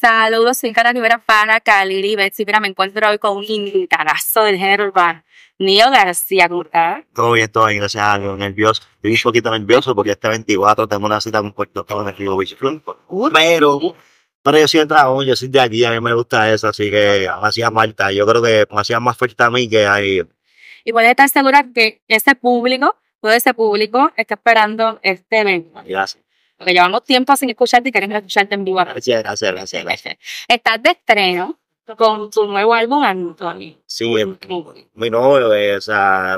Saludos, soy Cara Rivera para Cali Betsy. me encuentro hoy con un invitadazo del género urbano. Nio García, ¿cómo Todo bien, todo bien, gracias a Dios, nervioso. Estoy un poquito nervioso porque este 24 tengo una cita con Puerto Rico en el Río uh. Pero, yo siento aún, yo soy de aquí, a mí me gusta eso, así que me hacía falta. Yo creo que me hacía más fuerte a mí que a Y. Y puedes estar segura que ese público, todo ese público está esperando este evento. Gracias porque llevamos tiempo sin escucharte y queremos escucharte en vivo. Gracias, gracias, gracias, Estás de estreno con tu nuevo álbum, Antonio. Sí, mi novio, eh, es o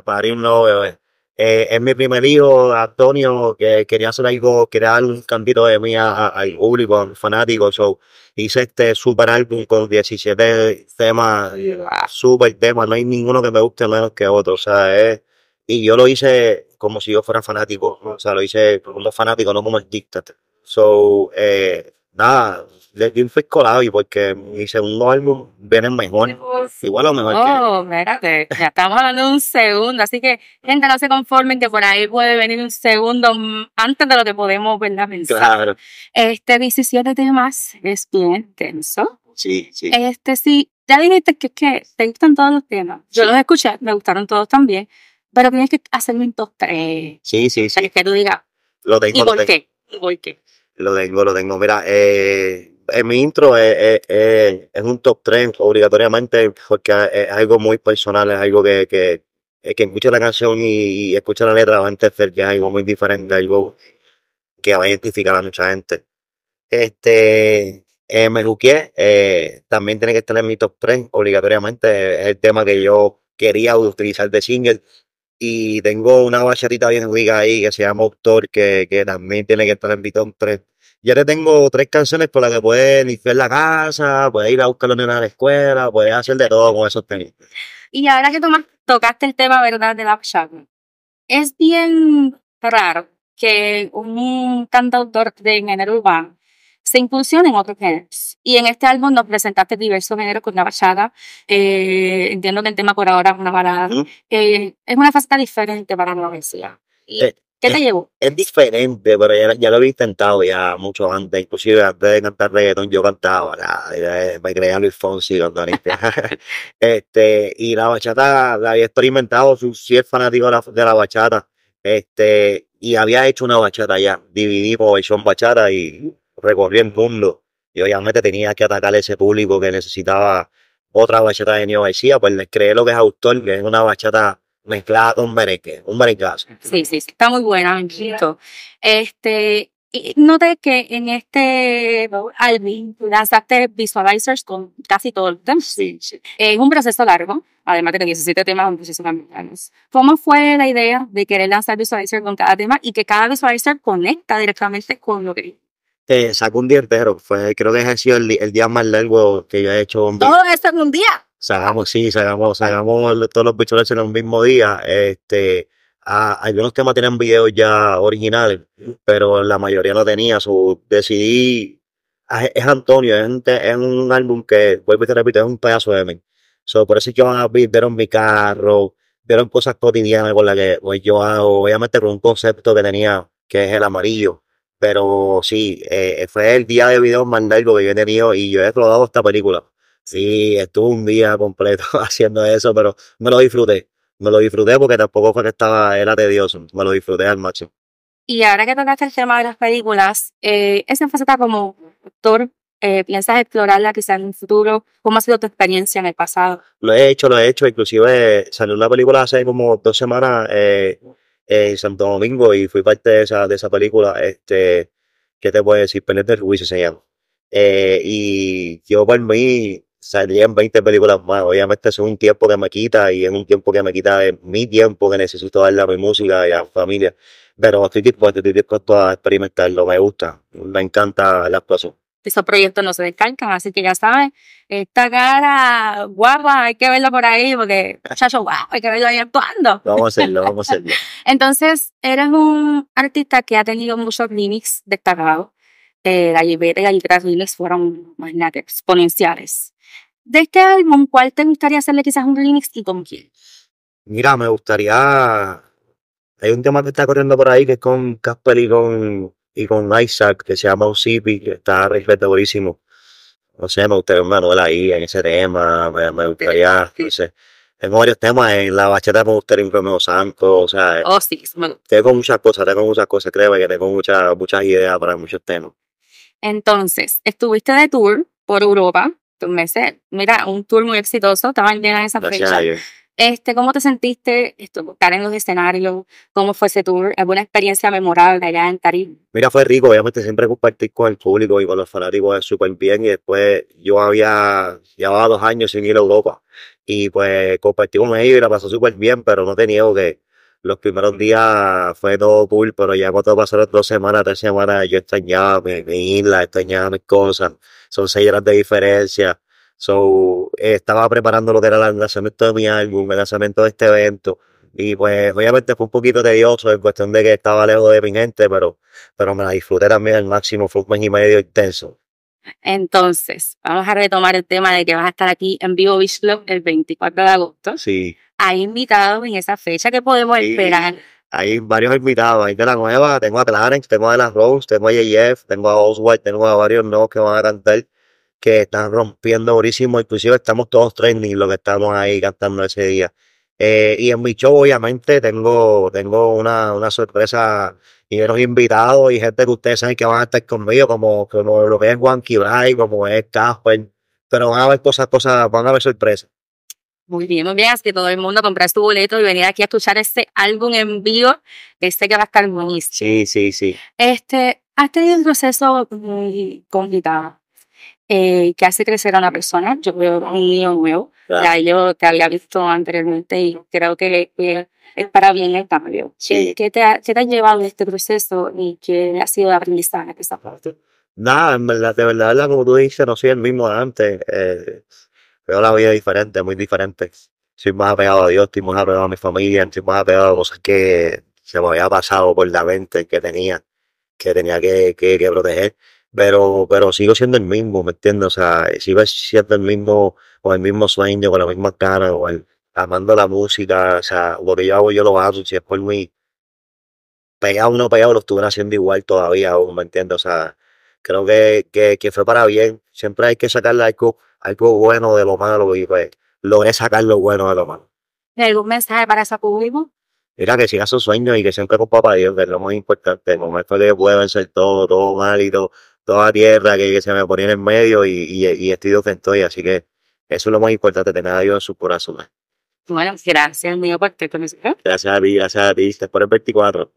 para un novio. Eh. Eh, es mi primer hijo, Antonio, que quería hacer algo, quería dar un cantito de mí al público, al fanático. So, hice este super álbum con 17 temas, super temas, no hay ninguno que me guste menos que otro. O sea, y yo lo hice como si yo fuera fanático. O sea, lo hice por como fanático, no como artista. So, eh, nada, le di un y porque un segundo álbum viene mejor. Igual o mejor. Oh, espérate, ya estamos hablando de un segundo, así que gente, no se conformen que por ahí puede venir un segundo antes de lo que podemos la pensar. Claro. Este 17 temas es bien tenso. Sí, sí. Este sí, ya dijiste que, que te gustan todos los temas. Yo los escuché, me gustaron todos también. Pero tienes que hacerme un top 3. Sí, sí, sí. que tú digas. Lo tengo. ¿Y por qué? por qué? Lo tengo, lo tengo. Mira, eh, en mi intro es, es, es, un top 3 obligatoriamente porque es algo muy personal, es algo que, que, escucha la canción y, escucha la letra va a hacer ya algo muy diferente, algo que va a identificar a mucha gente. Este, eh, me eh, también tiene que estar en mi top 3 obligatoriamente, es el tema que yo quería utilizar de single y tengo una bachatita bien rica ahí que se llama Autor, que, también tiene que estar en Vitón 3. Y ahora tengo tres canciones por las que puedes iniciar la casa, puedes ir a buscar a los a la escuela, puedes hacer de todo con esos tenis. Y ahora que tocaste el tema, ¿verdad?, de la bachata. Es bien raro que un cantautor de el urbano se incursiona en otros géneros. Y en este álbum nos presentaste diversos géneros con una bachata. Eh, entiendo que el tema por ahora es una balada. que eh, es una faceta diferente para la poesía. Eh, ¿Qué te llevó? Es diferente, pero ya, lo había intentado ya mucho antes. Inclusive antes de cantar reggaeton yo cantaba. me Luis Fonsi este Y la bachata la había experimentado. Si sí es fanático de la, bachata. Este, y había hecho una bachata ya. Dividí por versión bachata y recorrí el mundo y obviamente tenía que atacar a ese público que necesitaba otra bachata de Neo pues les creé lo que es autor, que es una bachata mezclada con merengue, un merengazo. Sí, sí, está muy buena, amiguito. Este, y noté que en este álbum lanzaste visualizers con casi todo el tema. Sí, sí. Es un proceso largo, además de que 17 temas son procesos ¿Cómo fue la idea de querer lanzar visualizers con cada tema y que cada visualizer conecta directamente con lo que sacó un día entero. Fue, creo que ha sido el, día más largo que yo he hecho. Un Todo en un día. Sacamos, sí, sacamos, sacamos todos los bichos en un mismo día. Este, a, algunos temas tenían videos ya originales, pero la mayoría no tenía. decidí, ah, es Antonio, es un, álbum que, vuelvo y te repito, es un pedazo de mí. por eso yo vieron mi carro, vieron cosas cotidianas con las que pues, yo hago, obviamente con un concepto que tenía, que es el amarillo pero sí, eh, fue el día de video más largo que yo he tenido y yo he explorado esta película. Sí, estuve un día completo haciendo eso, pero me lo disfruté. Me lo disfruté porque tampoco fue que estaba, era tedioso. Me lo disfruté al macho Y ahora que tocaste el tema de las películas, eh, esa faceta como actor, eh, ¿piensas explorarla quizás en un futuro? ¿Cómo ha sido tu experiencia en el pasado? Lo he hecho, lo he hecho. Inclusive salió una película hace como dos semanas eh, en Santo Domingo y fui parte de esa, de esa película, este, ¿qué te puedo decir? Penes Ruiz se llama. Eh, y yo para mí salían 20 películas más. Obviamente es un tiempo que me quita y es un tiempo que me quita mi tiempo que necesito darle a mi música y a mi familia. Pero estoy dispuesto, estoy dispuesto a experimentarlo, me gusta, me encanta la actuación. Esos este proyectos no se descargan, así que ya saben, esta cara guapa, hay que verla por ahí, porque chacho, guau, hay que verla ahí actuando. Vamos a hacerlo, vamos a hacerlo. Entonces, eres un artista que ha tenido muchos Linux destacados. Eh, la y la fueron exponenciales. De este álbum, ¿cuál te gustaría hacerle quizás un remix y con quién? Mira, me gustaría. Hay un tema que está corriendo por ahí que es con Casper y con y con Isaac, que se llama Osipi, que está respetadorísimo O No sé, me gustaría Manuel ahí en ese tema, me, gustaría, no Tengo varios temas en la bacheta, me gustaría en Santo, o sea. Eh, oh, sí, Tengo muchas cosas, tengo muchas cosas, creo que tengo muchas, muchas ideas para muchos temas. Entonces, estuviste de tour por Europa, tus meses. Mira, un tour muy exitoso, estaban llenas de esa fecha. Este, ¿Cómo te sentiste estar en los escenarios? ¿Cómo fue ese tour? ¿Alguna experiencia memorable allá en Tarima? Mira, fue rico, obviamente siempre compartir con el público y con los fanáticos es súper bien. Y después yo había llevado dos años sin ir a Europa y pues compartí con ellos y la pasó súper bien, pero no tenía que los primeros días fue todo cool, pero ya cuando pasaron dos semanas, tres semanas, yo extrañaba mi isla, extrañaba mis cosas. Son seis horas de diferencia So, eh, estaba preparando lo que era el lanzamiento de mi álbum, el lanzamiento de este evento. Y pues obviamente fue un poquito tedioso en cuestión de que estaba lejos de mi gente, pero, pero me la disfruté también al máximo, fue un mes y medio intenso. Entonces, vamos a retomar el tema de que vas a estar aquí en Vivo Beach el 24 de agosto. Sí. Hay invitados en esa fecha que podemos esperar. Hay varios invitados, hay de la nueva, tengo a Clarence, tengo a De Rose, tengo a JF, tengo a Oswald, tengo a varios nuevos que van a cantar que están rompiendo durísimo. Inclusive estamos todos trending lo que estamos ahí cantando ese día. Eh, y en mi show, obviamente, tengo, tengo una, sorpresa y unos invitados y gente que ustedes saben que van a estar conmigo, como, como lo que es Juan Kibray, como es Casper. Pero van a haber cosas, cosas, van a haber sorpresas. Muy bien, muy bien. Así que todo el mundo compras tu boleto y venir aquí a escuchar este álbum en vivo. Este que va a estar Sí, sí, sí. Este, has tenido un proceso muy complicado eh, que hace crecer a una persona. Yo veo un niño nuevo, yo te había visto anteriormente y creo que, es para bien el cambio. Sí. ¿Qué, te ha, te llevado en este proceso y qué ha sido de aprendizaje esta parte? Nada, de verdad, como tú dices, no soy el mismo de antes. Eh, veo la vida diferente, muy diferente. Soy más apegado a Dios, estoy más apegado a mi familia, estoy más apegado a cosas que se me había pasado por la mente que tenía, que tenía que, que, que proteger pero, pero sigo siendo el mismo, ¿me entiendes? O sea, sigo siendo el mismo, o el mismo sueño, con la misma cara, o amando la música, o sea, lo que yo hago yo lo hago, si es por mí, pegado o no pegado, lo estuve haciendo igual todavía, ¿me entiendes? O sea, creo que, que, que, fue para bien, siempre hay que sacarle algo, algo bueno de lo malo, y pues, logré sacar lo bueno de lo malo. ¿Algún mensaje para esa público? Mira, que siga sus sueños y que siempre con papá Dios, que lo más importante. El momento que puede vencer todo, todo mal y todo, toda tierra que, se me ponía en el medio y, y, estoy donde estoy. Así que eso es lo más importante, tener a Dios en su corazón. Bueno, gracias, mío, por estar Gracias a ti, gracias a ti. Por el 24.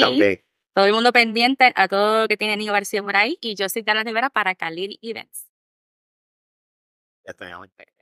también. Todo el mundo pendiente a todo lo que tiene Niño García por ahí. Y yo soy Carla Rivera para Khalil Events. Ya está, ya